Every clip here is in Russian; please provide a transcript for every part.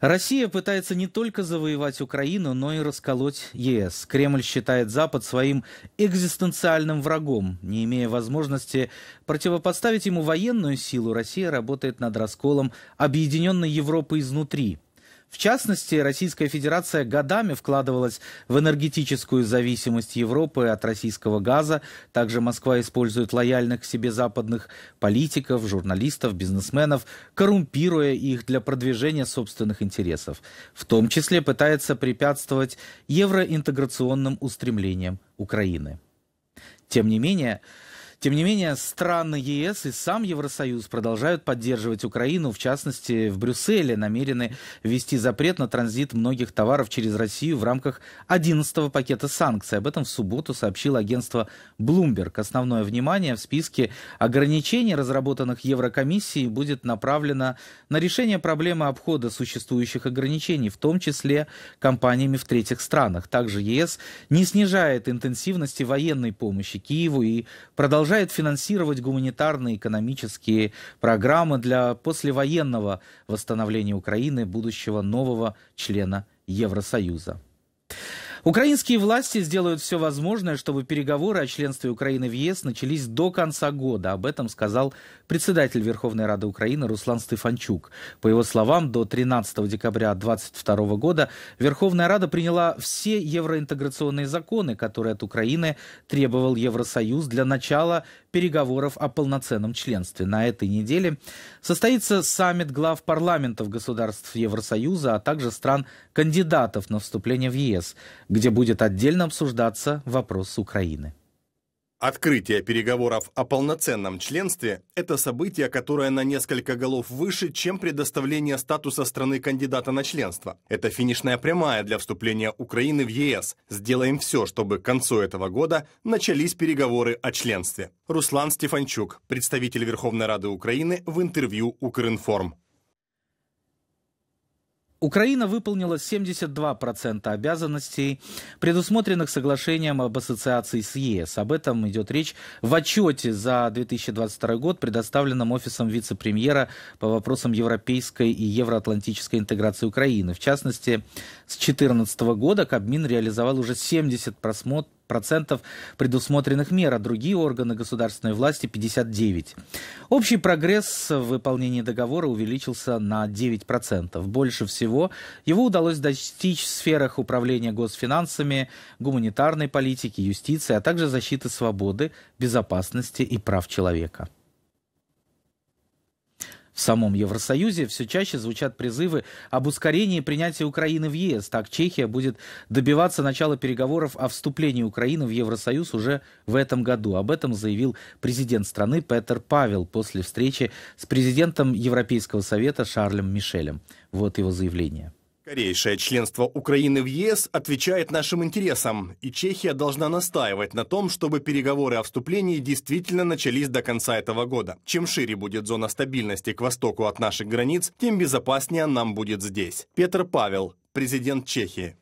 Россия пытается не только завоевать Украину, но и расколоть ЕС. Кремль считает Запад своим экзистенциальным врагом. Не имея возможности противопоставить ему военную силу, Россия работает над расколом объединенной Европы изнутри – в частности, Российская Федерация годами вкладывалась в энергетическую зависимость Европы от российского газа. Также Москва использует лояльных к себе западных политиков, журналистов, бизнесменов, коррумпируя их для продвижения собственных интересов. В том числе пытается препятствовать евроинтеграционным устремлениям Украины. Тем не менее, тем не менее, страны ЕС и сам Евросоюз продолжают поддерживать Украину. В частности, в Брюсселе намерены ввести запрет на транзит многих товаров через Россию в рамках 11-го пакета санкций. Об этом в субботу сообщило агентство Bloomberg. Основное внимание в списке ограничений, разработанных Еврокомиссией, будет направлено на решение проблемы обхода существующих ограничений, в том числе компаниями в третьих странах. Также ЕС не снижает интенсивности военной помощи Киеву и продолжает продолжает финансировать гуманитарные экономические программы для послевоенного восстановления Украины будущего нового члена Евросоюза. Украинские власти сделают все возможное, чтобы переговоры о членстве Украины в ЕС начались до конца года. Об этом сказал председатель Верховной Рады Украины Руслан Стефанчук. По его словам, до 13 декабря 2022 года Верховная Рада приняла все евроинтеграционные законы, которые от Украины требовал Евросоюз для начала переговоров о полноценном членстве. На этой неделе состоится саммит глав парламентов государств Евросоюза, а также стран-кандидатов на вступление в ЕС где будет отдельно обсуждаться вопрос Украины. Открытие переговоров о полноценном членстве – это событие, которое на несколько голов выше, чем предоставление статуса страны кандидата на членство. Это финишная прямая для вступления Украины в ЕС. Сделаем все, чтобы к концу этого года начались переговоры о членстве. Руслан Стефанчук, представитель Верховной Рады Украины в интервью «Укринформ». Украина выполнила 72% обязанностей, предусмотренных соглашением об ассоциации с ЕС. Об этом идет речь в отчете за 2022 год, предоставленном Офисом вице-премьера по вопросам европейской и евроатлантической интеграции Украины. В частности, с 2014 года Кабмин реализовал уже 70% 40% предусмотренных мер, а другие органы государственной власти 59%. Общий прогресс в выполнении договора увеличился на 9%. Больше всего его удалось достичь в сферах управления госфинансами, гуманитарной политики, юстиции, а также защиты свободы, безопасности и прав человека. В самом Евросоюзе все чаще звучат призывы об ускорении принятия Украины в ЕС. Так Чехия будет добиваться начала переговоров о вступлении Украины в Евросоюз уже в этом году. Об этом заявил президент страны Петер Павел после встречи с президентом Европейского совета Шарлем Мишелем. Вот его заявление. Скорейшее членство Украины в ЕС отвечает нашим интересам, и Чехия должна настаивать на том, чтобы переговоры о вступлении действительно начались до конца этого года. Чем шире будет зона стабильности к востоку от наших границ, тем безопаснее нам будет здесь. Петр Павел, президент Чехии.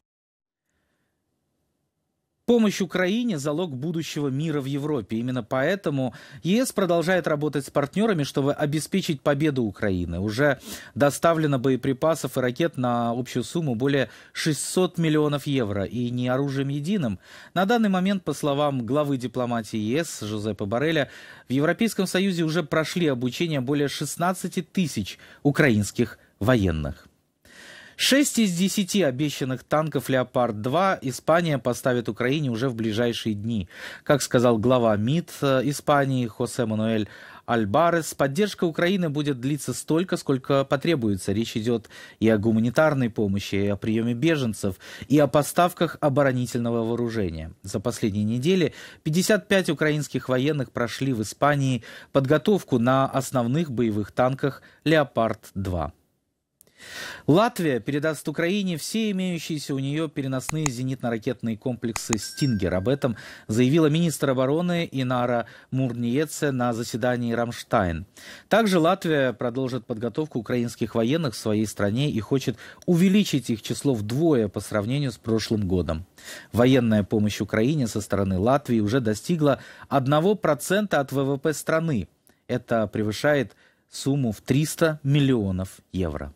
Помощь Украине – залог будущего мира в Европе. Именно поэтому ЕС продолжает работать с партнерами, чтобы обеспечить победу Украины. Уже доставлено боеприпасов и ракет на общую сумму более 600 миллионов евро. И не оружием единым. На данный момент, по словам главы дипломатии ЕС Жозепа Барреля, в Европейском Союзе уже прошли обучение более 16 тысяч украинских военных. Шесть из десяти обещанных танков «Леопард-2» Испания поставит Украине уже в ближайшие дни. Как сказал глава МИД э, Испании Хосе Мануэль Альбарес. Поддержка Украины будет длиться столько, сколько потребуется. Речь идет и о гуманитарной помощи, и о приеме беженцев, и о поставках оборонительного вооружения. За последние недели 55 украинских военных прошли в Испании подготовку на основных боевых танках «Леопард-2». Латвия передаст Украине все имеющиеся у нее переносные зенитно-ракетные комплексы «Стингер». Об этом заявила министр обороны Инара Мурниеце на заседании «Рамштайн». Также Латвия продолжит подготовку украинских военных в своей стране и хочет увеличить их число вдвое по сравнению с прошлым годом. Военная помощь Украине со стороны Латвии уже достигла 1% от ВВП страны. Это превышает сумму в 300 миллионов евро.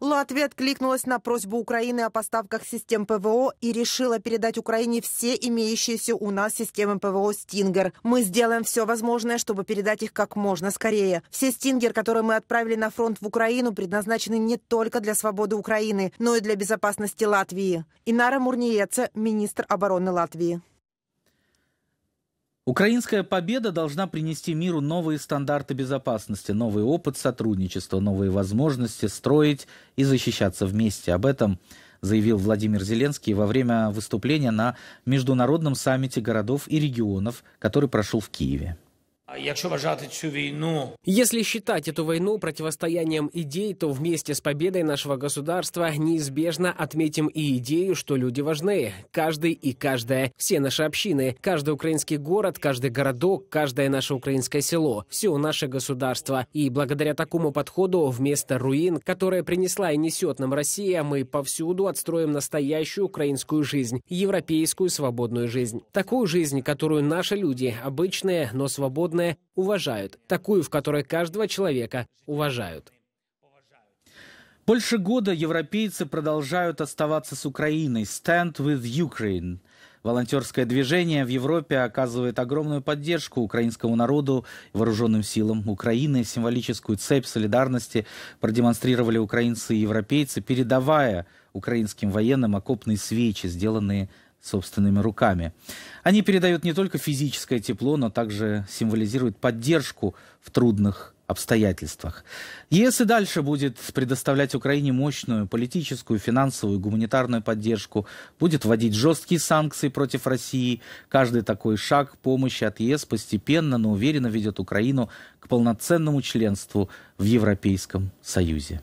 Латвия откликнулась на просьбу Украины о поставках систем ПВО и решила передать Украине все имеющиеся у нас системы ПВО «Стингер». Мы сделаем все возможное, чтобы передать их как можно скорее. Все «Стингер», которые мы отправили на фронт в Украину, предназначены не только для свободы Украины, но и для безопасности Латвии. Инара Мурниеца, министр обороны Латвии. Украинская победа должна принести миру новые стандарты безопасности, новый опыт сотрудничества, новые возможности строить и защищаться вместе. Об этом заявил Владимир Зеленский во время выступления на международном саммите городов и регионов, который прошел в Киеве. А якщо вважати цю війну, если считать эту войну противостоянием идей, то вместе с победой нашего государства неизбежно отметим и идею, что люди важны. Каждый и каждая, все наши общины, каждый украинский город, каждый городок, каждое наше украинское село, все наше государство. И благодаря такому подходу вместо руин, которые принесла и несет нам Россия, мы повсюду отстроим настоящую украинскую жизнь, европейскую свободную жизнь. Такую жизнь, которую наши люди, обычные, но свободные, народное уважают, такую, в которой каждого человека уважают. Больше года европейцы продолжают оставаться с Украиной. Stand with Ukraine. Волонтерское движение в Европе оказывает огромную поддержку украинскому народу и вооруженным силам Украины. Символическую цепь солидарности продемонстрировали украинцы и европейцы, передавая украинским военным окопные свечи, сделанные собственными руками. Они передают не только физическое тепло, но также символизируют поддержку в трудных обстоятельствах. ЕС и дальше будет предоставлять Украине мощную политическую, финансовую, гуманитарную поддержку, будет вводить жесткие санкции против России. Каждый такой шаг помощи от ЕС постепенно, но уверенно ведет Украину к полноценному членству в Европейском Союзе.